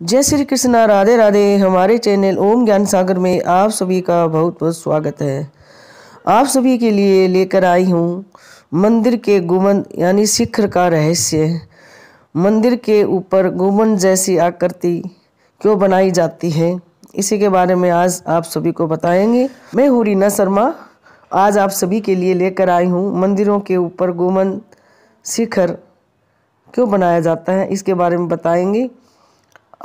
जय श्री कृष्णा राधे राधे हमारे चैनल ओम ज्ञान सागर में आप सभी का बहुत बहुत स्वागत है आप सभी के लिए लेकर आई हूँ मंदिर के गुमन यानी शिखर का रहस्य मंदिर के ऊपर गुमन जैसी आकृति क्यों बनाई जाती है इसी के बारे में आज आप सभी को बताएंगे मैं हूँ रीना शर्मा आज आप सभी के लिए लेकर आई हूँ मंदिरों के ऊपर गुमन शिखर क्यों बनाया जाता है इसके बारे में बताएंगे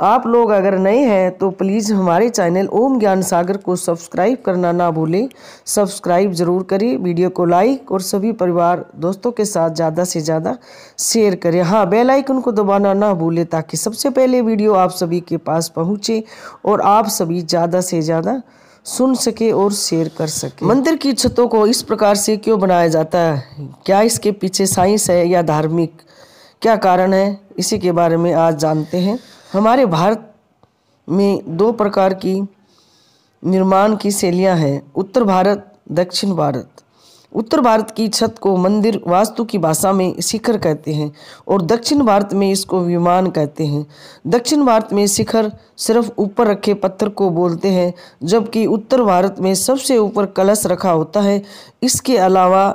आप लोग अगर नए हैं तो प्लीज़ हमारे चैनल ओम ज्ञान सागर को सब्सक्राइब करना ना भूलें सब्सक्राइब ज़रूर करें वीडियो को लाइक और सभी परिवार दोस्तों के साथ ज़्यादा से ज़्यादा शेयर करें हाँ बेल आइकन को दबाना ना भूलें ताकि सबसे पहले वीडियो आप सभी के पास पहुँचे और आप सभी ज़्यादा से ज़्यादा सुन सके और शेयर कर सके मंदिर की छतों को इस प्रकार से क्यों बनाया जाता है क्या इसके पीछे साइंस है या धार्मिक क्या कारण है इसी के बारे में आज जानते हैं हमारे भारत में दो प्रकार की निर्माण की शैलियाँ हैं उत्तर भारत दक्षिण भारत उत्तर भारत की छत को मंदिर वास्तु की भाषा में शिखर कहते हैं और दक्षिण भारत में इसको विमान कहते हैं दक्षिण भारत में शिखर सिर्फ ऊपर रखे पत्थर को बोलते हैं जबकि उत्तर भारत में सबसे ऊपर कलश रखा होता है इसके अलावा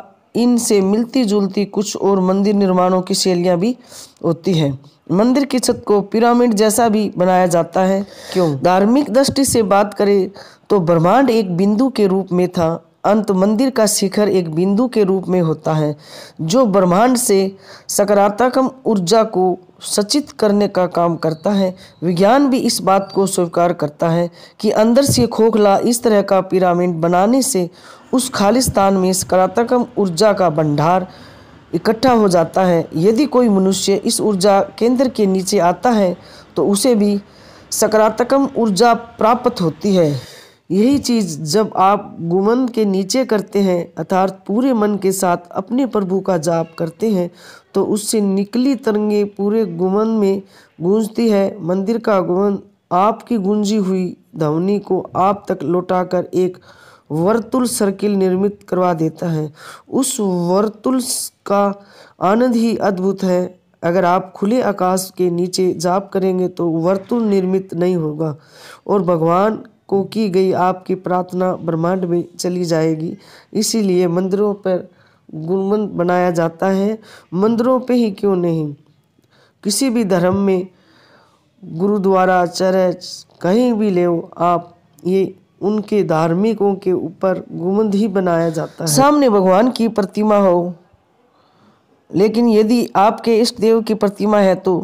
इनसे मिलती जुलती कुछ और मंदिर निर्माणों की शैलियाँ भी होती हैं मंदिर की छत को पिरामिड जैसा भी बनाया जाता है क्यों धार्मिक दृष्टि से बात करें तो ब्रह्मांड एक बिंदु के रूप में था अंत मंदिर का शिखर एक बिंदु के रूप में होता है जो ब्रह्मांड से सकारात्मक ऊर्जा को सचित करने का काम करता है विज्ञान भी इस बात को स्वीकार करता है कि अंदर से खोखला इस तरह का पिरामिड बनाने से उस खालिस्तान में सकारात्मक ऊर्जा का भंडार इकट्ठा हो जाता है यदि कोई मनुष्य इस ऊर्जा केंद्र के नीचे आता है तो उसे भी सकारात्मक ऊर्जा प्राप्त होती है यही चीज जब आप गुमन के नीचे करते हैं अर्थात पूरे मन के साथ अपने प्रभु का जाप करते हैं तो उससे निकली तरंगे पूरे गुमन में गूंजती है मंदिर का गुमन आपकी गूंजी हुई धवनी को आप तक लौटाकर एक वर्तुल सर्किल निर्मित करवा देता है उस वर्तुल का आनंद ही अद्भुत है अगर आप खुले आकाश के नीचे जाप करेंगे तो वर्तुल निर्मित नहीं होगा और भगवान को की गई आपकी प्रार्थना ब्रह्मांड में चली जाएगी इसीलिए मंदिरों पर गुणवंत बनाया जाता है मंदिरों पे ही क्यों नहीं किसी भी धर्म में गुरुद्वारा आचार्य कहीं भी ले आप ये उनके धार्मिकों के ऊपर गुमंद ही बनाया जाता है सामने भगवान की प्रतिमा हो लेकिन यदि आपके इष्ट देव की प्रतिमा है तो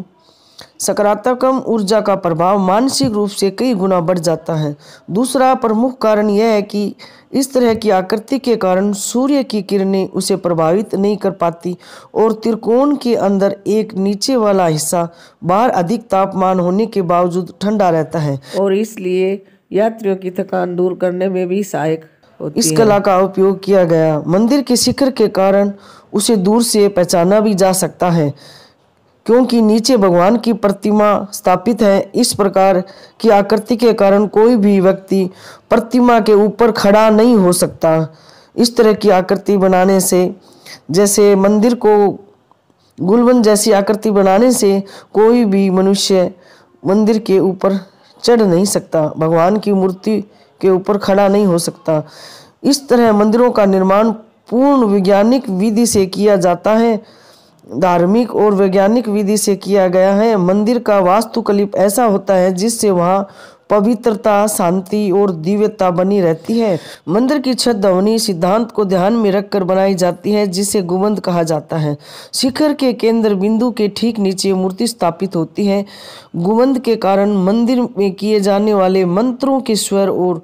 सकारात्मक ऊर्जा का प्रभाव मानसिक रूप से कई गुना बढ़ जाता है दूसरा प्रमुख कारण यह है कि इस तरह की आकृति के कारण सूर्य की किरणें उसे प्रभावित नहीं कर पाती और त्रिकोण के अंदर एक नीचे वाला हिस्सा बाहर अधिक तापमान होने के बावजूद ठंडा रहता है और इसलिए यात्रियों की थकान दूर करने में भी सहायक इस कला का उपयोग किया गया मंदिर के शिखर के कारण उसे दूर से पहचाना भी जा सकता है क्योंकि नीचे भगवान की प्रतिमा स्थापित है इस प्रकार की आकृति के कारण कोई भी व्यक्ति प्रतिमा के ऊपर खड़ा नहीं हो सकता इस तरह की आकृति बनाने से जैसे मंदिर को गुलबन जैसी आकृति बनाने से कोई भी मनुष्य मंदिर के ऊपर चढ़ नहीं सकता भगवान की मूर्ति के ऊपर खड़ा नहीं हो सकता इस तरह मंदिरों का निर्माण पूर्ण वैज्ञानिक विधि से किया जाता है धार्मिक और वैज्ञानिक विधि से किया गया है मंदिर का वास्तुकलिप ऐसा होता है जिससे वहाँ पवित्रता शांति और दिव्यता बनी रहती है मंदिर की छत ध्वनि सिद्धांत को ध्यान में रखकर बनाई जाती है जिसे गुबंद कहा जाता है शिखर के केंद्र बिंदु के ठीक नीचे मूर्ति स्थापित होती है गुबंद के कारण मंदिर में किए जाने वाले मंत्रों के स्वर और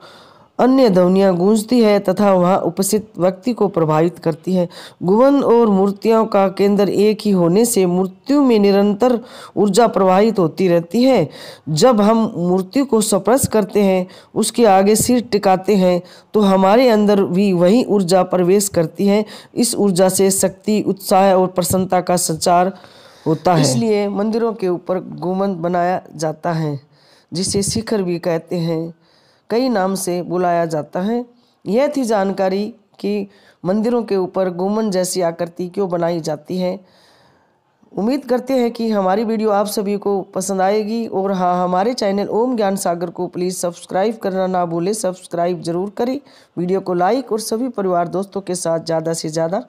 अन्य ध्वनियाँ गूंजती है तथा वहाँ उपस्थित व्यक्ति को प्रभावित करती है गुवन और मूर्तियों का केंद्र एक ही होने से मूर्तियों में निरंतर ऊर्जा प्रवाहित होती रहती है जब हम मूर्ति को स्पर्श करते हैं उसके आगे सिर टिकाते हैं तो हमारे अंदर भी वही ऊर्जा प्रवेश करती है इस ऊर्जा से शक्ति उत्साह और प्रसन्नता का संचार होता है इसलिए मंदिरों के ऊपर गुमन बनाया जाता है जिसे शिखर भी कहते हैं कई नाम से बुलाया जाता है यह थी जानकारी कि मंदिरों के ऊपर गुमन जैसी आकृति क्यों बनाई जाती है उम्मीद करते हैं कि हमारी वीडियो आप सभी को पसंद आएगी और हाँ हमारे चैनल ओम ज्ञान सागर को प्लीज़ सब्सक्राइब करना ना भूलें सब्सक्राइब जरूर करें वीडियो को लाइक और सभी परिवार दोस्तों के साथ ज़्यादा से ज़्यादा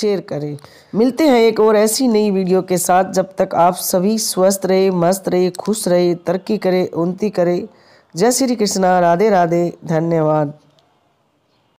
शेयर करें मिलते हैं एक और ऐसी नई वीडियो के साथ जब तक आप सभी स्वस्थ रहे मस्त रहे खुश रहे तरक्की करें उन्नति करें जय श्री कृष्णा राधे राधे धन्यवाद